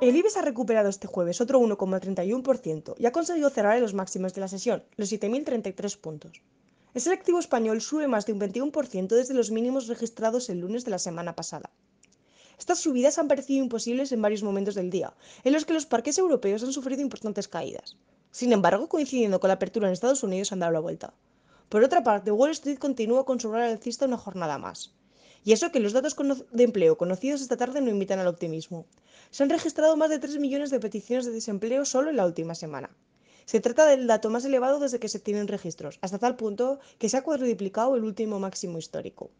El IBEX ha recuperado este jueves otro 1,31% y ha conseguido cerrar en los máximos de la sesión, los 7.033 puntos. El selectivo español sube más de un 21% desde los mínimos registrados el lunes de la semana pasada. Estas subidas han parecido imposibles en varios momentos del día, en los que los parques europeos han sufrido importantes caídas. Sin embargo, coincidiendo con la apertura en Estados Unidos, han dado la vuelta. Por otra parte, Wall Street continúa con su rol alcista una jornada más. Y eso que los datos de empleo conocidos esta tarde no invitan al optimismo. Se han registrado más de 3 millones de peticiones de desempleo solo en la última semana. Se trata del dato más elevado desde que se tienen registros, hasta tal punto que se ha cuadruplicado el último máximo histórico.